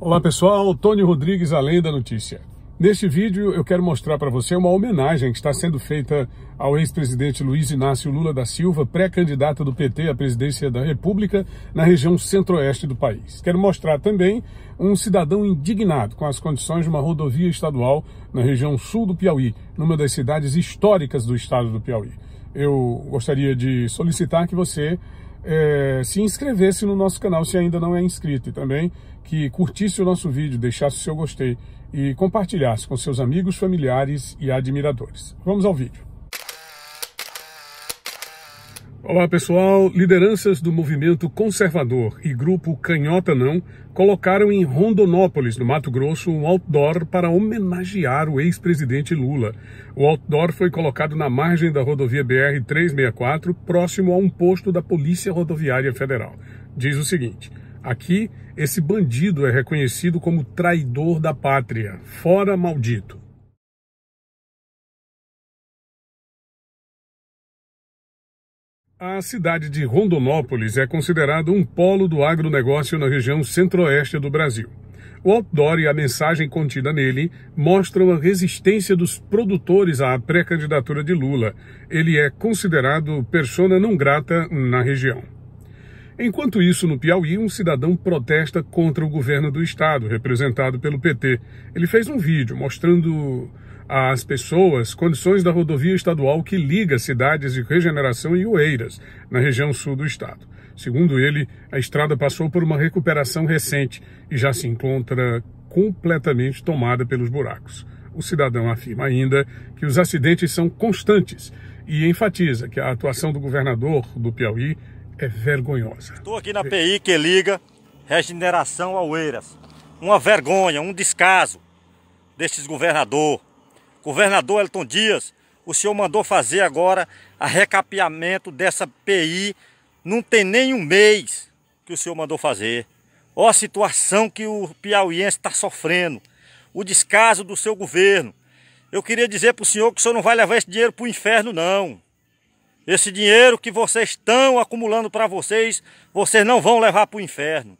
Olá pessoal, Tony Rodrigues, Além da Notícia. Neste vídeo eu quero mostrar para você uma homenagem que está sendo feita ao ex-presidente Luiz Inácio Lula da Silva, pré-candidato do PT à presidência da República na região centro-oeste do país. Quero mostrar também um cidadão indignado com as condições de uma rodovia estadual na região sul do Piauí, numa das cidades históricas do estado do Piauí. Eu gostaria de solicitar que você é, se inscrevesse no nosso canal se ainda não é inscrito e também que curtisse o nosso vídeo, deixasse o seu gostei e compartilhasse com seus amigos, familiares e admiradores. Vamos ao vídeo. Olá pessoal, lideranças do movimento conservador e grupo Canhota Não colocaram em Rondonópolis, no Mato Grosso, um outdoor para homenagear o ex-presidente Lula. O outdoor foi colocado na margem da rodovia BR 364, próximo a um posto da Polícia Rodoviária Federal. Diz o seguinte: Aqui, esse bandido é reconhecido como traidor da pátria, fora maldito. A cidade de Rondonópolis é considerada um polo do agronegócio na região centro-oeste do Brasil. O outdoor e a mensagem contida nele mostram a resistência dos produtores à pré-candidatura de Lula. Ele é considerado persona não grata na região. Enquanto isso, no Piauí, um cidadão protesta contra o governo do estado, representado pelo PT. Ele fez um vídeo mostrando às pessoas condições da rodovia estadual que liga cidades de Regeneração e Oeiras, na região sul do estado. Segundo ele, a estrada passou por uma recuperação recente e já se encontra completamente tomada pelos buracos. O cidadão afirma ainda que os acidentes são constantes e enfatiza que a atuação do governador do Piauí é vergonhosa. Estou aqui na PI que liga Regeneração a Oeiras. Uma vergonha, um descaso desses governador, Governador Elton Dias, o senhor mandou fazer agora a recapeamento dessa PI. Não tem nem um mês que o senhor mandou fazer. Olha a situação que o piauiense está sofrendo. O descaso do seu governo. Eu queria dizer para o senhor que o senhor não vai levar esse dinheiro para o inferno, não. Esse dinheiro que vocês estão acumulando para vocês, vocês não vão levar para o inferno.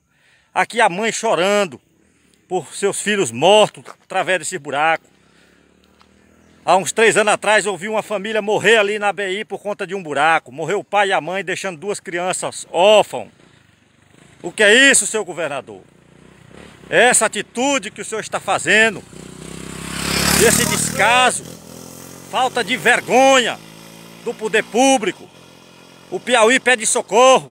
Aqui a mãe chorando por seus filhos mortos através desse buraco. Há uns três anos atrás eu vi uma família morrer ali na BI por conta de um buraco. Morreu o pai e a mãe deixando duas crianças órfãos. O que é isso, seu governador? É essa atitude que o senhor está fazendo, esse descaso, falta de vergonha do poder público. O Piauí pede socorro.